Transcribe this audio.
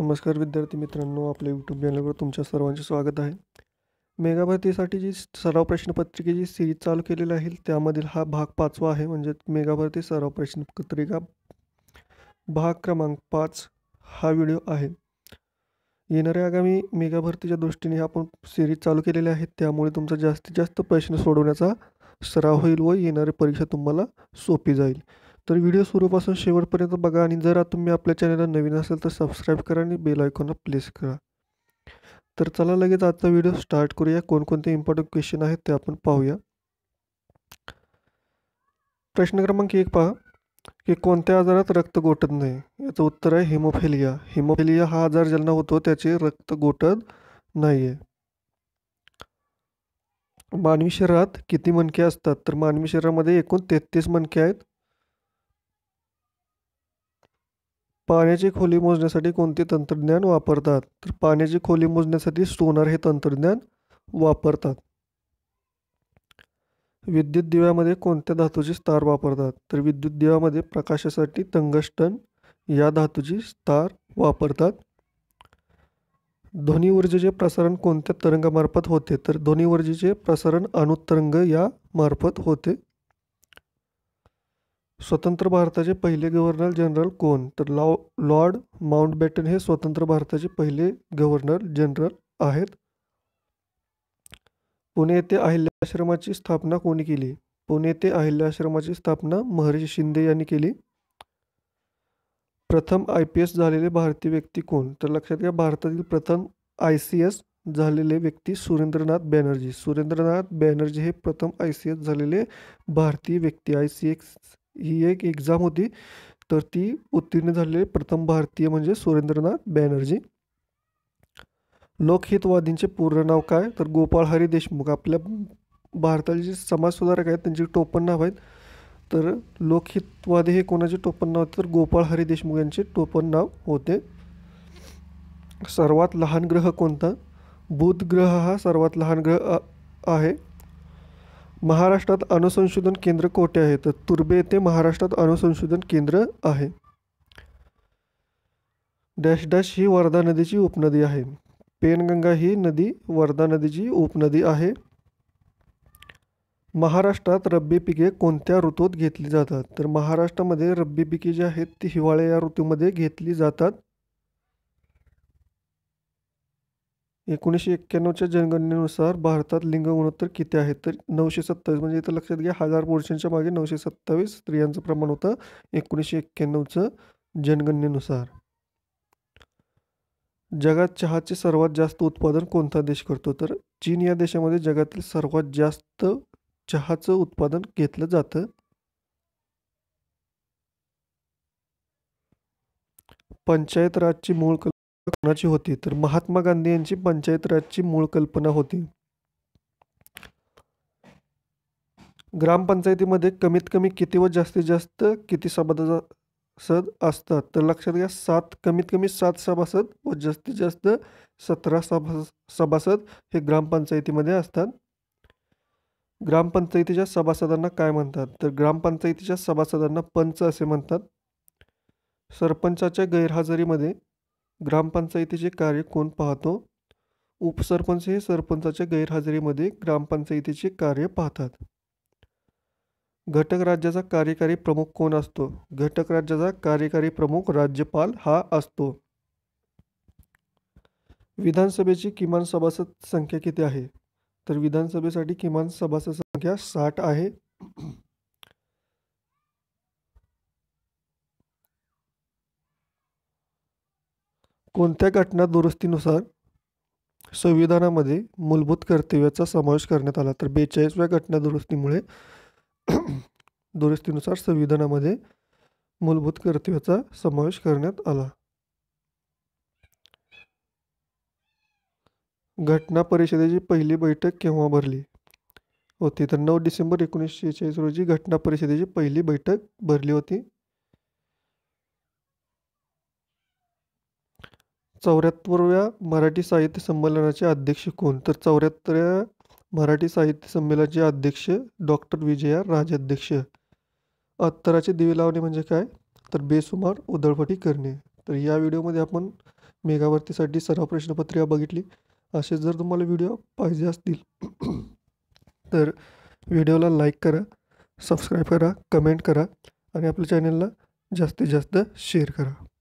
नमस्कार विद्यार्थी मित्रांनो आपल्या यूट्यूब चॅनलवर तुमच्या सर्वांचे स्वागत आहे मेगाभरतीसाठी जी सराव प्रश्नपत्रिकेची सिरीज चालू केलेली आहे त्यामधील हा भाग पाचवा आहे म्हणजे मेगाभरती सराव प्रश्नपत्रिका भाग क्रमांक पाच हा व्हिडिओ आहे येणाऱ्या आगामी मेगाभरतीच्या दृष्टीने आपण सिरीज चालू केलेली आहे त्यामुळे तुमचा जास्तीत जास्त प्रश्न सोडवण्याचा सराव होईल व येणारी परीक्षा तुम्हाला सोपी जाईल तर व्हिडिओ सुरूपासून शेवटपर्यंत बघा आणि जर तुम्ही आपल्या चॅनलला नवीन असेल तर सबस्क्राईब करा आणि बेल आयकॉनला प्लेस करा तर चला लगेच आजचा व्हिडिओ स्टार्ट करूया कोणकोणते इम्पॉर्टंट क्वेश्चन आहेत ते आपण पाहूया प्रश्न क्रमांक एक पहा की कोणत्या आजारात रक्त गोठत नाही याचं उत्तर आहे हिमोफेलिया हिमोफेलिया हा आजार ज्यांना होतो त्याचे रक्त गोठत नाही आहे मानवी शरीरात किती मणके असतात तर मानवी शरीरामध्ये एकूण तेहतीस मणके आहेत पाण्याची खोली मोजण्यासाठी कोणते तंत्रज्ञान वापरतात तर पाण्याची खोली मोजण्यासाठी सोनार हे तंत्रज्ञान वापरतात विद्युत दिव्यामध्ये कोणत्या धातूचे स्तार वापरतात तर विद्युत दिव्यामध्ये प्रकाशासाठी तंगस्टन या धातूची स्तार वापरतात ध्वनी ऊर्जेचे प्रसारण कोणत्या तरंगामार्फत होते तर ध्वनी ऊर्जेचे प्रसारण अनुतरंग या मार्फत होते स्वतंत्र भारताचे पहिले गव्हर्नर जनरल कोण तर लॉ लॉर्ड बॅटन हे स्वतंत्र भारताचे पहिले गव्हर्नर जनरल आहेत पुणे येथे अहिल्याश्रमाची स्थापना कोणी केली पुणे येथे अहिल्याश्रमाची स्थापना महर्षी शिंदे यांनी केली प्रथम आय पी एस झालेले भारतीय व्यक्ती कोण तर लक्षात घ्या भारतातील प्रथम आय सी एस झालेले व्यक्ती सुरेंद्रनाथ बॅनर्जी सुरेंद्रनाथ बॅनर्जी हे प्रथम आय सी एस झालेले भारतीय व्यक्ती आय सी एस ही एक एक्झाम होती तर ती उत्तीर्ण झालेले प्रथम भारतीय म्हणजे सुरेंद्रनाथ बॅनर्जी लोकहितवादींचे पूर्ण नाव काय तर गोपाळ हरी देशमुख आपल्या भारताचे जे समाजसुधारक आहेत त्यांचे टोपण नाव आहेत तर लोकहितवादी हे कोणाचे टोपण नाव होते तर गोपाळ हरी देशमुख यांचे टोपण नाव होते सर्वात लहान ग्रह कोणता बुध ग्रह हा सर्वात लहान ग्रह आहे महाराष्ट्रात अणुसंशोधन केंद्र कोठे आहे तर तुर्बे येथे महाराष्ट्रात अणुसंशोधन केंद्र आहे डॅश डॅश ही वर्धा नदीची उपनदी आहे पेनगंगा ही नदी वर्धा नदीची उपनदी आहे महाराष्ट्रात रब्बी पिके कोणत्या ऋतूत घेतली जातात तर महाराष्ट्रामध्ये रब्बी पिके जी आहेत ती हिवाळ्या या ऋतूमध्ये घेतली जातात एकोणीसशे एक्क्याण्णवच्या जनगणनेनुसार भारतात लिंग गुणोत्तर किती आहे तर नऊशे सत्तावीस म्हणजे इथं लक्षात घ्या हजार पुरुषांच्या मागे नऊशे सत्तावीस स्त्रियांचं प्रमाण होतं एकोणीसशे एक्क्याण्णवचं जनगणनेनुसार जगात चहाचे सर्वात जास्त उत्पादन कोणता देश करतो तर चीन या देशामध्ये जगातील सर्वात जास्त चहाचं उत्पादन घेतलं जातं पंचायत राजची मूळ कोणाची होती तर महात्मा गांधी यांची पंचायत राजची मूळ कल्पना होती ग्रामपंचायतीमध्ये कमीत कमी किती व जास्तीत जास्त किती सभासद असतात तर लक्षात घ्या सात कमीत कमी सात सभासद व जास्तीत जास्त सतरा सभा सभासद हे ग्रामपंचायतीमध्ये असतात ग्रामपंचायतीच्या सभासदांना काय म्हणतात तर ग्रामपंचायतीच्या सभासदांना पंच असे म्हणतात सरपंचाच्या गैरहजेरीमध्ये ग्रामपंचायतीचे कार्य कोण पाहतो उपसरपंच हे सरपंचाच्या गैरहजेरीमध्ये ग्रामपंचायतीचे कार्य पाहतात घटक राज्याचा कार्यकारी प्रमुख कोण असतो घटक राज्याचा कार्यकारी प्रमुख राज्यपाल हा असतो विधानसभेची किमान सभासद संख्या किती आहे तर विधानसभेसाठी किमान सभासद संख्या साठ आहे कोणत्या घटना दुरुस्तीनुसार संविधानामध्ये मूलभूत कर्तव्याचा समावेश करण्यात आला तर बेचाळीसव्या घटना दुरुस्तीमुळे दुरुस्तीनुसार संविधानामध्ये मूलभूत कर्तव्याचा समावेश करण्यात आला घटना परिषदेची पहिली बैठक केव्हा भरली होती तर नऊ डिसेंबर एकोणीसशे रोजी घटना परिषदेची पहिली बैठक भरली होती चौऱ्याहत्तरव्या मराठी साहित्य संमेलनाचे अध्यक्ष कोण तर चौऱ्याहत्तरव्या मराठी साहित्य संमेलनाचे अध्यक्ष डॉक्टर विजया राजाध्यक्ष अत्तराचे दिवे लावणे म्हणजे काय तर बेसुमार उधळपटी करणे तर या व्हिडिओमध्ये आपण मेघावर्तीसाठी सर्व प्रश्नपत्रिका बघितली असे जर तुम्हाला व्हिडिओ पाहिजे असतील तर व्हिडिओला लाईक करा सबस्क्राईब करा कमेंट करा आणि आपल्या चॅनलला जास्तीत जास्त शेअर करा